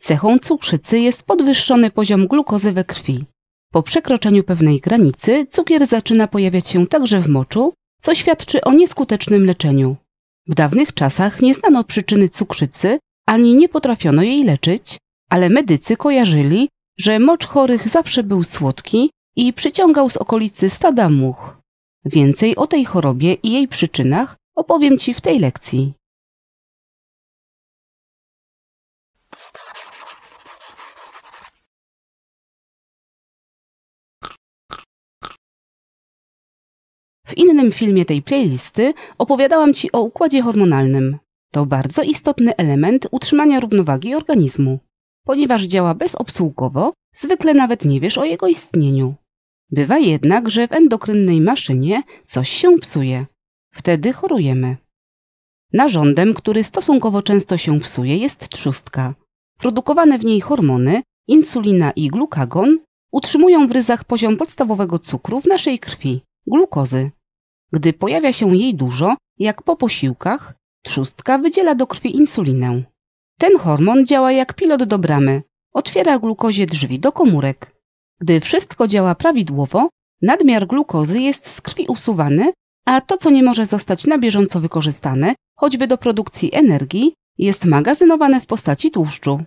Cechą cukrzycy jest podwyższony poziom glukozy we krwi. Po przekroczeniu pewnej granicy cukier zaczyna pojawiać się także w moczu, co świadczy o nieskutecznym leczeniu. W dawnych czasach nie znano przyczyny cukrzycy ani nie potrafiono jej leczyć, ale medycy kojarzyli, że mocz chorych zawsze był słodki i przyciągał z okolicy stada much. Więcej o tej chorobie i jej przyczynach opowiem Ci w tej lekcji. W innym filmie tej playlisty opowiadałam Ci o układzie hormonalnym. To bardzo istotny element utrzymania równowagi organizmu. Ponieważ działa bezobsługowo, zwykle nawet nie wiesz o jego istnieniu. Bywa jednak, że w endokrynnej maszynie coś się psuje. Wtedy chorujemy. Narządem, który stosunkowo często się psuje, jest trzustka. Produkowane w niej hormony, insulina i glukagon utrzymują w ryzach poziom podstawowego cukru w naszej krwi, glukozy. Gdy pojawia się jej dużo, jak po posiłkach, trzustka wydziela do krwi insulinę. Ten hormon działa jak pilot do bramy, otwiera glukozie drzwi do komórek. Gdy wszystko działa prawidłowo, nadmiar glukozy jest z krwi usuwany, a to, co nie może zostać na bieżąco wykorzystane, choćby do produkcji energii, jest magazynowane w postaci tłuszczu.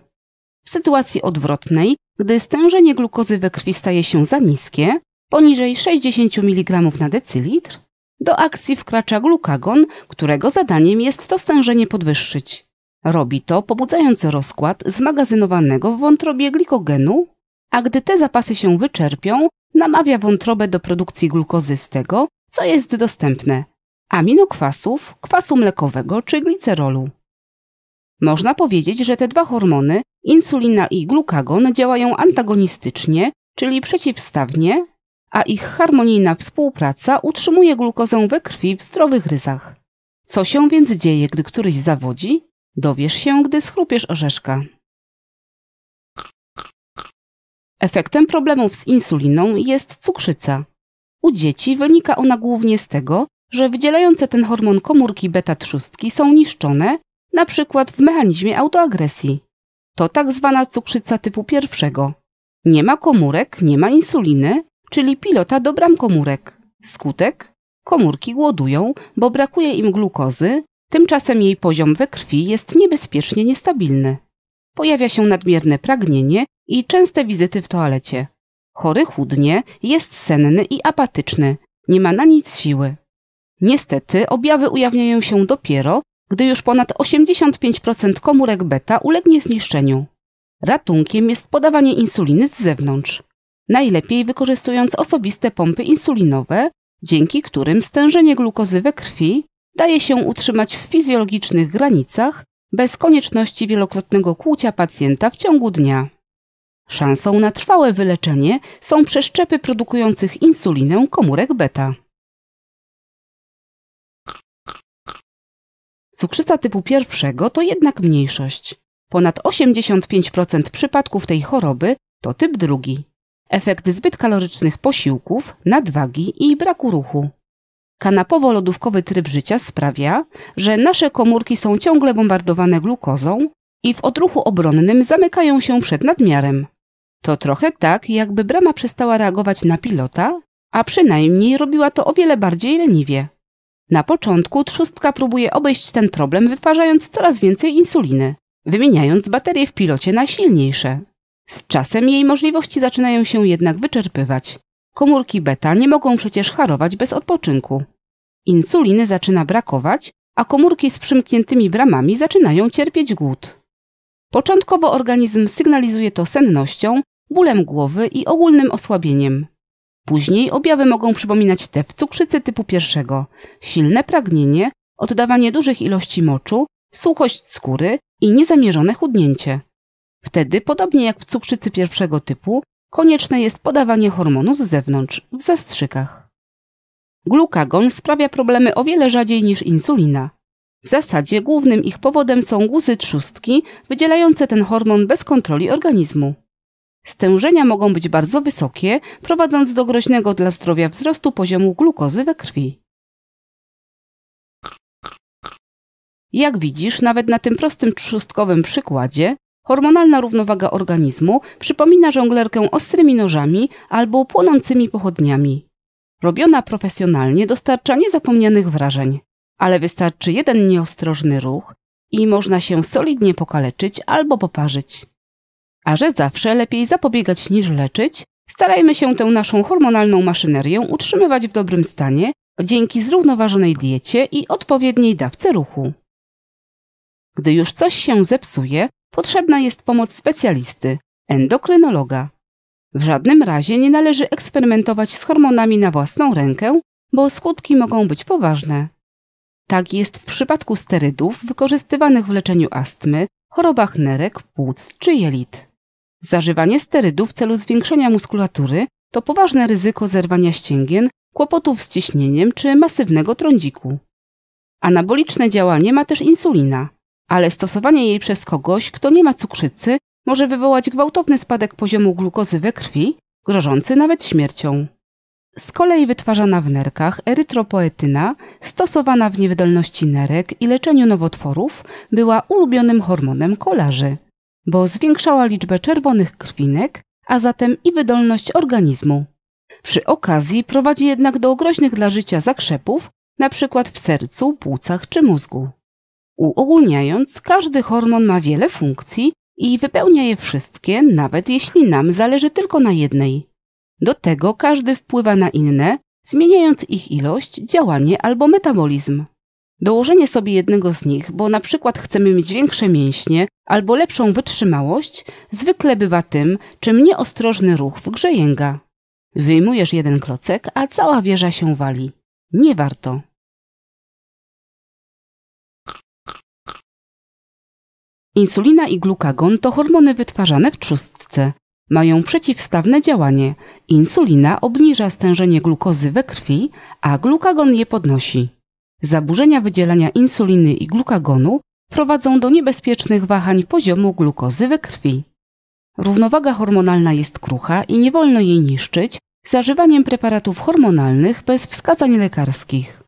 W sytuacji odwrotnej, gdy stężenie glukozy we krwi staje się za niskie, poniżej 60 mg na decylitr, do akcji wkracza glukagon, którego zadaniem jest to stężenie podwyższyć. Robi to pobudzając rozkład zmagazynowanego w wątrobie glikogenu, a gdy te zapasy się wyczerpią, namawia wątrobę do produkcji glukozy z tego, co jest dostępne aminokwasów, kwasu mlekowego czy glicerolu. Można powiedzieć, że te dwa hormony, insulina i glukagon, działają antagonistycznie, czyli przeciwstawnie, a ich harmonijna współpraca utrzymuje glukozę we krwi w zdrowych ryzach. Co się więc dzieje, gdy któryś zawodzi? Dowiesz się, gdy schrupiesz orzeszka. Efektem problemów z insuliną jest cukrzyca. U dzieci wynika ona głównie z tego, że wydzielające ten hormon komórki beta-trzustki są niszczone, na przykład w mechanizmie autoagresji. To tak zwana cukrzyca typu pierwszego. Nie ma komórek, nie ma insuliny, czyli pilota do bram komórek. Skutek? Komórki głodują, bo brakuje im glukozy, tymczasem jej poziom we krwi jest niebezpiecznie niestabilny. Pojawia się nadmierne pragnienie i częste wizyty w toalecie. Chory chudnie, jest senny i apatyczny, nie ma na nic siły. Niestety objawy ujawniają się dopiero, gdy już ponad 85% komórek beta ulegnie zniszczeniu. Ratunkiem jest podawanie insuliny z zewnątrz najlepiej wykorzystując osobiste pompy insulinowe, dzięki którym stężenie glukozy we krwi daje się utrzymać w fizjologicznych granicach bez konieczności wielokrotnego kłucia pacjenta w ciągu dnia. Szansą na trwałe wyleczenie są przeszczepy produkujących insulinę komórek beta. Cukrzyca typu pierwszego to jednak mniejszość. Ponad 85% przypadków tej choroby to typ drugi efekt zbyt kalorycznych posiłków, nadwagi i braku ruchu. Kanapowo-lodówkowy tryb życia sprawia, że nasze komórki są ciągle bombardowane glukozą i w odruchu obronnym zamykają się przed nadmiarem. To trochę tak, jakby brama przestała reagować na pilota, a przynajmniej robiła to o wiele bardziej leniwie. Na początku trzustka próbuje obejść ten problem, wytwarzając coraz więcej insuliny, wymieniając baterie w pilocie na silniejsze. Z czasem jej możliwości zaczynają się jednak wyczerpywać. Komórki beta nie mogą przecież harować bez odpoczynku. Insuliny zaczyna brakować, a komórki z przymkniętymi bramami zaczynają cierpieć głód. Początkowo organizm sygnalizuje to sennością, bólem głowy i ogólnym osłabieniem. Później objawy mogą przypominać te w cukrzycy typu pierwszego: silne pragnienie, oddawanie dużych ilości moczu, suchość skóry i niezamierzone chudnięcie. Wtedy, podobnie jak w cukrzycy pierwszego typu, konieczne jest podawanie hormonu z zewnątrz, w zastrzykach. Glukagon sprawia problemy o wiele rzadziej niż insulina. W zasadzie głównym ich powodem są guzy trzustki wydzielające ten hormon bez kontroli organizmu. Stężenia mogą być bardzo wysokie, prowadząc do groźnego dla zdrowia wzrostu poziomu glukozy we krwi. Jak widzisz, nawet na tym prostym trzustkowym przykładzie, Hormonalna równowaga organizmu przypomina żonglerkę ostrymi nożami albo płonącymi pochodniami. Robiona profesjonalnie dostarcza niezapomnianych wrażeń, ale wystarczy jeden nieostrożny ruch i można się solidnie pokaleczyć albo poparzyć. A że zawsze lepiej zapobiegać niż leczyć, starajmy się tę naszą hormonalną maszynerię utrzymywać w dobrym stanie dzięki zrównoważonej diecie i odpowiedniej dawce ruchu. Gdy już coś się zepsuje, potrzebna jest pomoc specjalisty, endokrynologa. W żadnym razie nie należy eksperymentować z hormonami na własną rękę, bo skutki mogą być poważne. Tak jest w przypadku sterydów wykorzystywanych w leczeniu astmy, chorobach nerek, płuc czy jelit. Zażywanie sterydów w celu zwiększenia muskulatury to poważne ryzyko zerwania ścięgien, kłopotów z ciśnieniem czy masywnego trądziku. Anaboliczne działanie ma też insulina, ale stosowanie jej przez kogoś, kto nie ma cukrzycy, może wywołać gwałtowny spadek poziomu glukozy we krwi, grożący nawet śmiercią. Z kolei wytwarzana w nerkach erytropoetyna, stosowana w niewydolności nerek i leczeniu nowotworów, była ulubionym hormonem kolarzy, bo zwiększała liczbę czerwonych krwinek, a zatem i wydolność organizmu. Przy okazji prowadzi jednak do groźnych dla życia zakrzepów, np. w sercu, płucach czy mózgu. Uogólniając, każdy hormon ma wiele funkcji i wypełnia je wszystkie, nawet jeśli nam zależy tylko na jednej. Do tego każdy wpływa na inne, zmieniając ich ilość, działanie albo metabolizm. Dołożenie sobie jednego z nich, bo na przykład chcemy mieć większe mięśnie albo lepszą wytrzymałość, zwykle bywa tym, czym nieostrożny ruch w grze jęga. Wyjmujesz jeden klocek, a cała wieża się wali. Nie warto. Insulina i glukagon to hormony wytwarzane w trzustce. Mają przeciwstawne działanie. Insulina obniża stężenie glukozy we krwi, a glukagon je podnosi. Zaburzenia wydzielania insuliny i glukagonu prowadzą do niebezpiecznych wahań poziomu glukozy we krwi. Równowaga hormonalna jest krucha i nie wolno jej niszczyć zażywaniem preparatów hormonalnych bez wskazań lekarskich.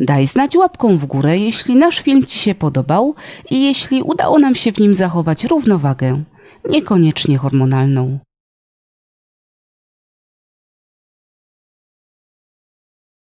Daj znać łapką w górę, jeśli nasz film Ci się podobał i jeśli udało nam się w nim zachować równowagę, niekoniecznie hormonalną.